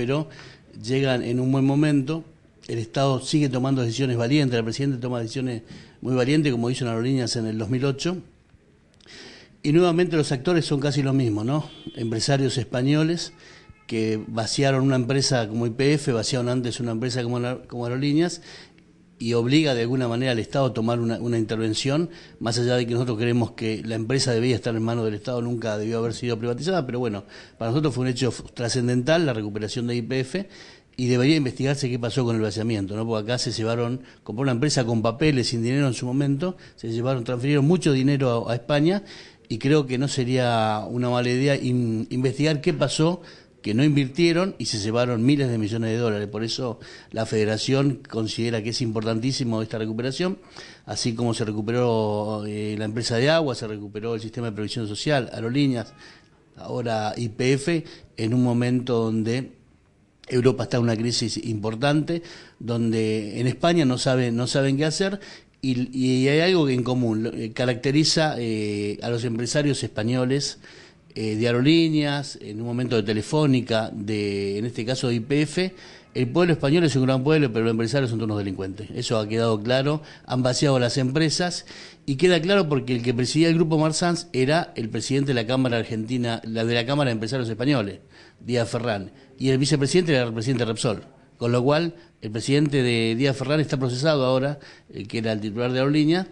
pero llegan en un buen momento. El Estado sigue tomando decisiones valientes, el presidente toma decisiones muy valientes, como hizo en Aerolíneas en el 2008. Y nuevamente los actores son casi los mismos, ¿no? Empresarios españoles que vaciaron una empresa como IPF, vaciaron antes una empresa como, como Aerolíneas y obliga de alguna manera al Estado a tomar una, intervención, más allá de que nosotros creemos que la empresa debía estar en manos del Estado, nunca debió haber sido privatizada, pero bueno, para nosotros fue un hecho trascendental la recuperación de IPF y debería investigarse qué pasó con el vaciamiento, ¿no? Porque acá se llevaron, compró una empresa con papeles, sin dinero en su momento, se llevaron, transfirieron mucho dinero a, España y creo que no sería una mala idea investigar qué pasó que no invirtieron y se llevaron miles de millones de dólares. Por eso la federación considera que es importantísimo esta recuperación, así como se recuperó eh, la empresa de agua, se recuperó el sistema de previsión social, aerolíneas, ahora IPF, en un momento donde Europa está en una crisis importante, donde en España no saben, no saben qué hacer y, hay algo en común eh, caracteriza eh, a los empresarios españoles eh, de aerolíneas, en un momento de telefónica, de en este caso de IPF, el pueblo español es un gran pueblo, pero los empresarios son todos unos delincuentes. Eso ha quedado claro. Han vaciado las empresas y queda claro porque el que presidía el grupo Marsans era el presidente de la Cámara Argentina, la de la Cámara de Empresarios Españoles, Díaz Ferrán, y el vicepresidente era el presidente Repsol. Con lo cual, el presidente de Díaz Ferrán está procesado ahora, eh, que era el titular de Aerolínea,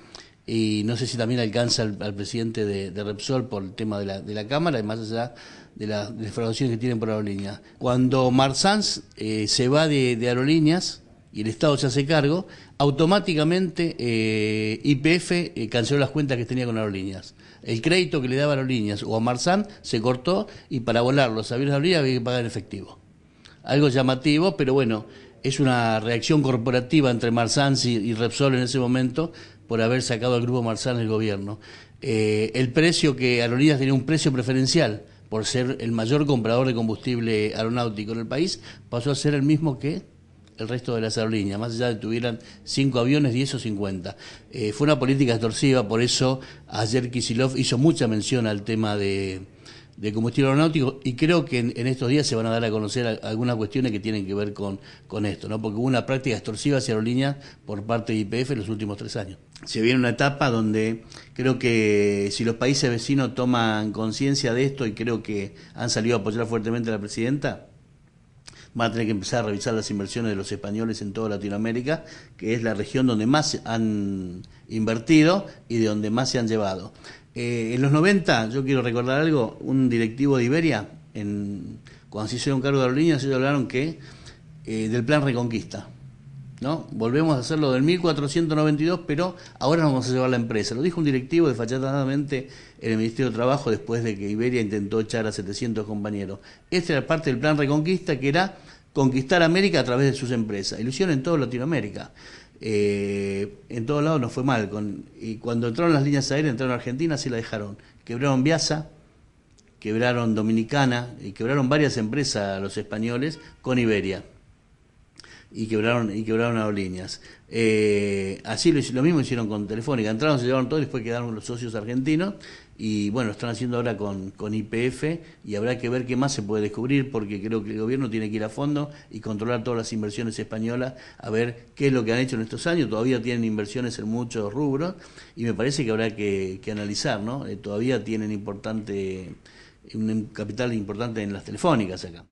y no sé si también alcanza al, presidente de, Repsol por el tema de la, Cámara, y más allá de las defraudaciones que tienen por aerolíneas. Cuando Marsans eh, se va de, aerolíneas y el Estado se hace cargo, automáticamente eh, IPF eh, canceló las cuentas que tenía con aerolíneas. El crédito que le daba aerolíneas o a Marsan se cortó y para volar los aviones de aerolíneas había que pagar en efectivo. Algo llamativo, pero bueno, es una reacción corporativa entre Marsans y, Repsol en ese momento por haber sacado al grupo Marsans del gobierno. Eh, el precio que Aerolíneas tenía un precio preferencial por ser el mayor comprador de combustible aeronáutico en el país, pasó a ser el mismo que el resto de las aerolíneas, más allá de que tuvieran 5 aviones, 10 o 50. Eh, fue una política extorsiva, por eso ayer Kisilov hizo mucha mención al tema de, de combustible aeronáutico y creo que en, estos días se van a dar a conocer algunas cuestiones que tienen que ver con, con esto, ¿no? porque hubo una práctica extorsiva hacia aerolíneas por parte de IPF en los últimos tres años. Se viene una etapa donde creo que si los países vecinos toman conciencia de esto y creo que han salido a apoyar fuertemente a la presidenta, va a tener que empezar a revisar las inversiones de los españoles en toda Latinoamérica, que es la región donde más han invertido y de donde más se han llevado. Eh, en los 90, yo quiero recordar algo, un directivo de Iberia, en, cuando se hicieron cargo de aerolíneas, ellos hablaron que eh, del plan Reconquista. ¿no? Volvemos a hacerlo del 1492, pero ahora nos vamos a llevar la empresa. Lo dijo un directivo desfachatadamente en el Ministerio de Trabajo después de que Iberia intentó echar a 700 compañeros. Esta era parte del plan Reconquista, que era conquistar América a través de sus empresas. Ilusión en toda Latinoamérica. Eh, en todos lados no fue mal. y cuando entraron las líneas aéreas, entraron a Argentina, así la dejaron. Quebraron Viasa, quebraron Dominicana y quebraron varias empresas los españoles con Iberia y quebraron y quebraron las líneas. Eh, así lo, lo, mismo hicieron con Telefónica. Entraron, se llevaron todo y después quedaron los socios argentinos. Y bueno, están haciendo ahora con IPF y habrá que ver qué más se puede descubrir porque creo que el gobierno tiene que ir a fondo y controlar todas las inversiones españolas a ver qué es lo que han hecho en estos años. Todavía tienen inversiones en muchos rubros y me parece que habrá que, analizar, ¿no? Eh, todavía tienen importante un capital importante en las telefónicas acá.